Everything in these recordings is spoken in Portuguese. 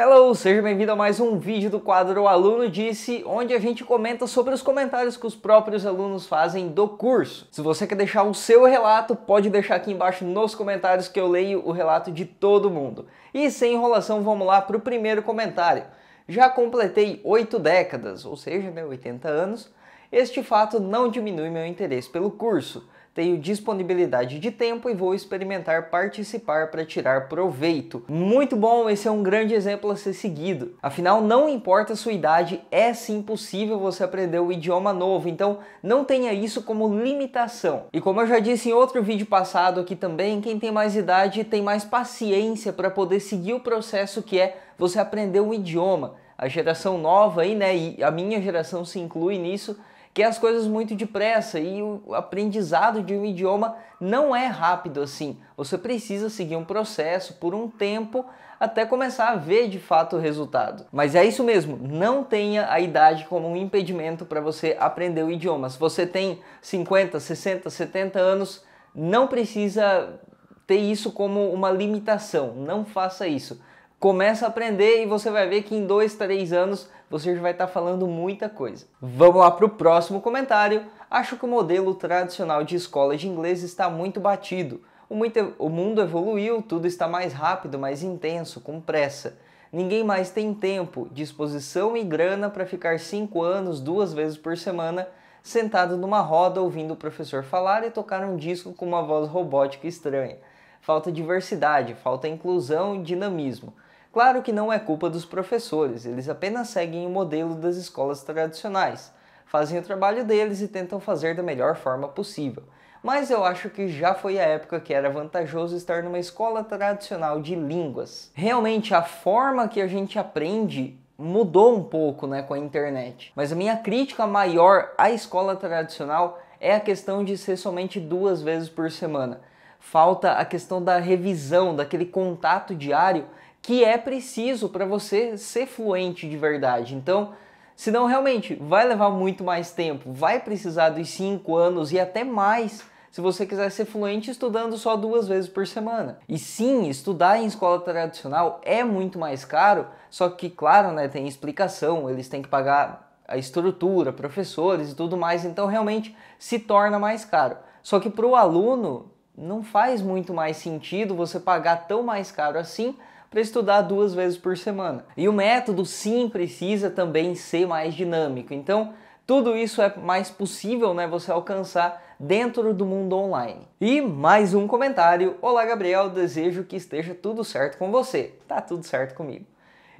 Hello, seja bem-vindo a mais um vídeo do quadro O Aluno Disse, onde a gente comenta sobre os comentários que os próprios alunos fazem do curso. Se você quer deixar o seu relato, pode deixar aqui embaixo nos comentários que eu leio o relato de todo mundo. E sem enrolação, vamos lá para o primeiro comentário. Já completei oito décadas, ou seja, né, 80 anos. Este fato não diminui meu interesse pelo curso tenho disponibilidade de tempo e vou experimentar participar para tirar proveito. Muito bom, esse é um grande exemplo a ser seguido. Afinal, não importa a sua idade, é sim possível você aprender o um idioma novo, então não tenha isso como limitação. E como eu já disse em outro vídeo passado aqui também, quem tem mais idade tem mais paciência para poder seguir o processo que é você aprender um idioma. A geração nova aí, né, e a minha geração se inclui nisso, quer é as coisas muito depressa e o aprendizado de um idioma não é rápido assim. Você precisa seguir um processo por um tempo até começar a ver de fato o resultado. Mas é isso mesmo, não tenha a idade como um impedimento para você aprender o idioma. Se você tem 50, 60, 70 anos, não precisa ter isso como uma limitação. Não faça isso. Começa a aprender e você vai ver que em dois, três anos você já vai estar tá falando muita coisa. Vamos lá para o próximo comentário. Acho que o modelo tradicional de escola de inglês está muito batido. O mundo evoluiu, tudo está mais rápido, mais intenso, com pressa. Ninguém mais tem tempo, disposição e grana para ficar cinco anos, duas vezes por semana, sentado numa roda ouvindo o professor falar e tocar um disco com uma voz robótica estranha. Falta diversidade, falta inclusão e dinamismo. Claro que não é culpa dos professores, eles apenas seguem o modelo das escolas tradicionais, fazem o trabalho deles e tentam fazer da melhor forma possível. Mas eu acho que já foi a época que era vantajoso estar numa escola tradicional de línguas. Realmente, a forma que a gente aprende mudou um pouco né, com a internet. Mas a minha crítica maior à escola tradicional é a questão de ser somente duas vezes por semana. Falta a questão da revisão, daquele contato diário que é preciso para você ser fluente de verdade. Então, senão realmente vai levar muito mais tempo, vai precisar dos cinco anos e até mais se você quiser ser fluente estudando só duas vezes por semana. E sim, estudar em escola tradicional é muito mais caro, só que, claro, né, tem explicação, eles têm que pagar a estrutura, professores e tudo mais, então realmente se torna mais caro. Só que para o aluno não faz muito mais sentido você pagar tão mais caro assim para estudar duas vezes por semana. E o método sim precisa também ser mais dinâmico. Então, tudo isso é mais possível, né, você alcançar dentro do mundo online. E mais um comentário. Olá, Gabriel, desejo que esteja tudo certo com você. Tá tudo certo comigo.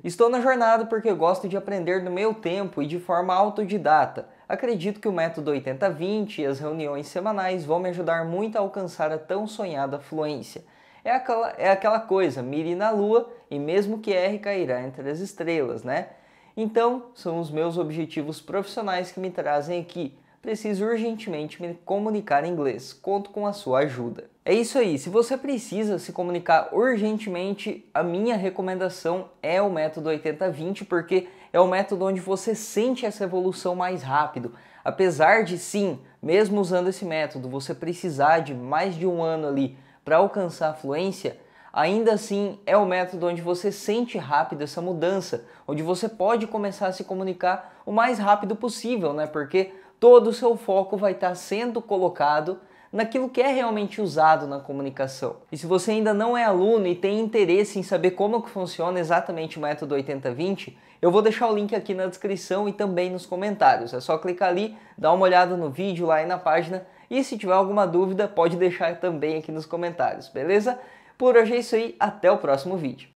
Estou na jornada porque eu gosto de aprender no meu tempo e de forma autodidata. Acredito que o método 80/20 e as reuniões semanais vão me ajudar muito a alcançar a tão sonhada fluência. É aquela, é aquela coisa, mire na lua e mesmo que erre, cairá entre as estrelas, né? Então, são os meus objetivos profissionais que me trazem aqui. Preciso urgentemente me comunicar em inglês. Conto com a sua ajuda. É isso aí. Se você precisa se comunicar urgentemente, a minha recomendação é o método 80/20, porque é o método onde você sente essa evolução mais rápido. Apesar de sim, mesmo usando esse método, você precisar de mais de um ano ali para alcançar a fluência, ainda assim é o método onde você sente rápido essa mudança, onde você pode começar a se comunicar o mais rápido possível, né? Porque todo o seu foco vai estar sendo colocado naquilo que é realmente usado na comunicação. E se você ainda não é aluno e tem interesse em saber como que funciona exatamente o método 80/20, eu vou deixar o link aqui na descrição e também nos comentários. É só clicar ali, dar uma olhada no vídeo lá e na página. E se tiver alguma dúvida, pode deixar também aqui nos comentários, beleza? Por hoje é isso aí, até o próximo vídeo.